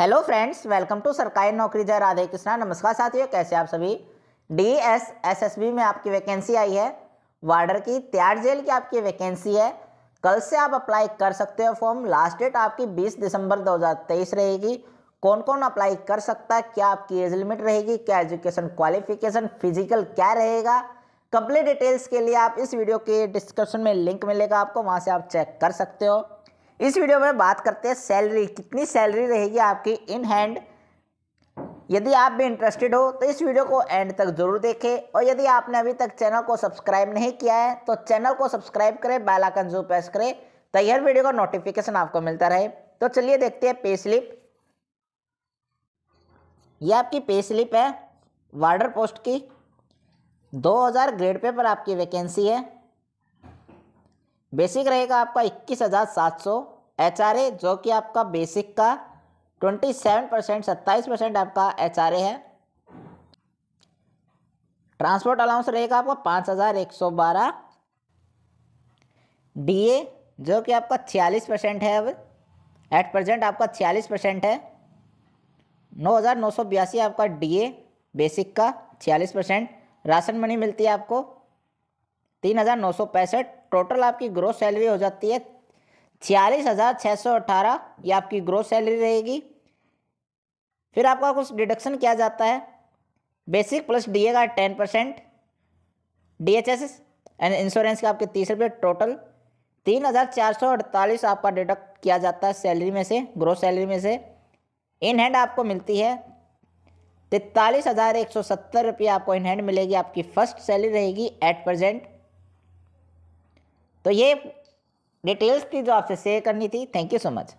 hello friends welcome to सरकारी नौकरी जय राधे कृष्णा नमस्कार साथियों कैसे आप सभी D S S S B में आपकी वैकेंसी आई है वार्डर की त्यार जेल की आपकी वैकेंसी है कल से आप अप्लाई कर सकते हो फॉर्म लास्ट डेट आपकी 20 दिसंबर 2023 रहेगी कौन कौन अप्लाई कर सकता है क्या आपकी एज लिमिट रहेगी क्या एजुकेशन क्वालिफिकेशन फिजिकल क्या रहेगा कंप्लीट डिटेल्स के लिए आप इस वीडियो के डिस्क्रिप्शन में लिंक मिलेगा आपको वहाँ से आप चेक कर सकते हो इस वीडियो में बात करते हैं सैलरी कितनी सैलरी रहेगी आपकी इन हैंड यदि आप भी इंटरेस्टेड हो तो इस वीडियो को एंड तक जरूर देखें और यदि आपने अभी तक चैनल को सब्सक्राइब नहीं किया है तो चैनल को सब्सक्राइब करें बेल आइकन जरूर प्रेस करें ताकि हर वीडियो का नोटिफिकेशन आपको मिलता रहे तो चलिए देखते हैं पे स्लिप ये आपकी पे स्लिप है वार्डर पोस्ट की 2000 ग्रेड पे पर आपकी वैकेंसी है बेसिक रहेगा आपका इक्कीस हज़ार सात सौ एच आर ए जो कि आपका बेसिक का ट्वेंटी सेवन परसेंट सत्ताईस परसेंट आपका एच आर ए है ट्रांसपोर्ट अलाउंस रहेगा आपका पाँच हज़ार एक सौ बारह डी ए जो कि आपका छियालीस परसेंट है अब एट प्रजेंट आपका छियालीस परसेंट है नौ हज़ार नौ सौ बयासी आपका डी ए बेसिक का छियालीस परसेंट राशन मनी मिलती है आपको तीन हज़ार नौ सौ पैंसठ टोटल आपकी ग्रोथ सैलरी हो जाती है छियालीस हज़ार छः सौ अठारह ये आपकी ग्रोथ सैलरी रहेगी फिर आपका कुछ डिडक्शन किया जाता है बेसिक प्लस डी का ten percent D H S and insurance का आपके तीस रुपये टोटल तीन हज़ार चार सौ अड़तालीस आपका डिडक्ट किया जाता है सैलरी में से ग्रोथ सैलरी में से इन हैंड आपको मिलती है तैतालीस हज़ार एक सौ सत्तर रुपये आपको इन हैंड मिलेगी आपकी फ़र्स्ट सैलरी रहेगी एट प्रजेंट तो ये डिटेल्स थी जो आपसे शेयर करनी थी थैंक यू सो मच